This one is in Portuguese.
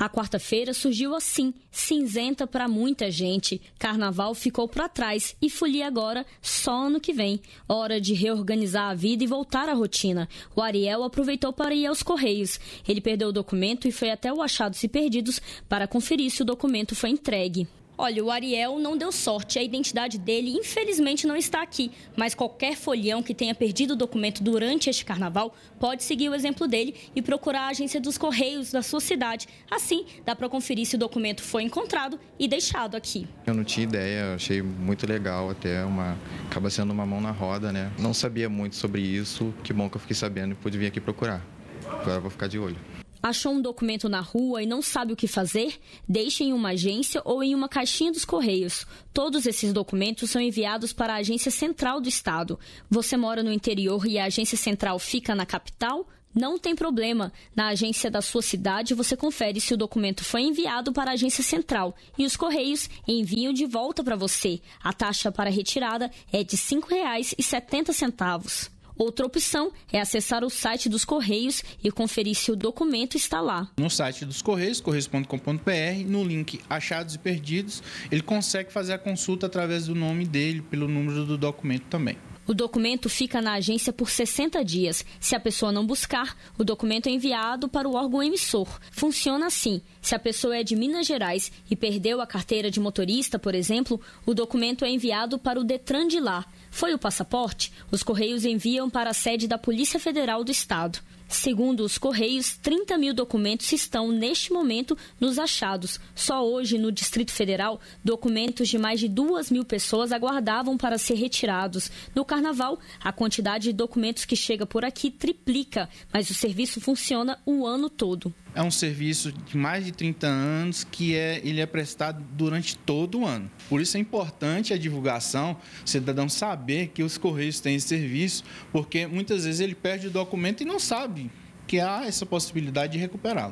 A quarta-feira surgiu assim, cinzenta para muita gente. Carnaval ficou para trás e folia agora só ano que vem. Hora de reorganizar a vida e voltar à rotina. O Ariel aproveitou para ir aos Correios. Ele perdeu o documento e foi até o Achados e Perdidos para conferir se o documento foi entregue. Olha, o Ariel não deu sorte, a identidade dele infelizmente não está aqui, mas qualquer folião que tenha perdido o documento durante este carnaval pode seguir o exemplo dele e procurar a agência dos Correios da sua cidade. Assim, dá para conferir se o documento foi encontrado e deixado aqui. Eu não tinha ideia, achei muito legal até, uma acaba sendo uma mão na roda, né? Não sabia muito sobre isso, que bom que eu fiquei sabendo e pude vir aqui procurar. Agora vou ficar de olho. Achou um documento na rua e não sabe o que fazer? Deixe em uma agência ou em uma caixinha dos Correios. Todos esses documentos são enviados para a Agência Central do Estado. Você mora no interior e a Agência Central fica na capital? Não tem problema. Na agência da sua cidade, você confere se o documento foi enviado para a agência central e os correios enviam de volta para você. A taxa para retirada é de R$ 5,70. Outra opção é acessar o site dos Correios e conferir se o documento está lá. No site dos Correios, correios.com.br, no link Achados e Perdidos, ele consegue fazer a consulta através do nome dele, pelo número do documento também. O documento fica na agência por 60 dias. Se a pessoa não buscar, o documento é enviado para o órgão emissor. Funciona assim: se a pessoa é de Minas Gerais e perdeu a carteira de motorista, por exemplo, o documento é enviado para o Detran de lá. Foi o passaporte? Os correios enviam para a sede da Polícia Federal do Estado. Segundo os Correios, 30 mil documentos estão, neste momento, nos achados. Só hoje, no Distrito Federal, documentos de mais de 2 mil pessoas aguardavam para ser retirados. No Carnaval, a quantidade de documentos que chega por aqui triplica, mas o serviço funciona o ano todo. É um serviço de mais de 30 anos que é, ele é prestado durante todo o ano. Por isso é importante a divulgação, o cidadão saber que os Correios têm esse serviço, porque muitas vezes ele perde o documento e não sabe que há essa possibilidade de recuperá-lo.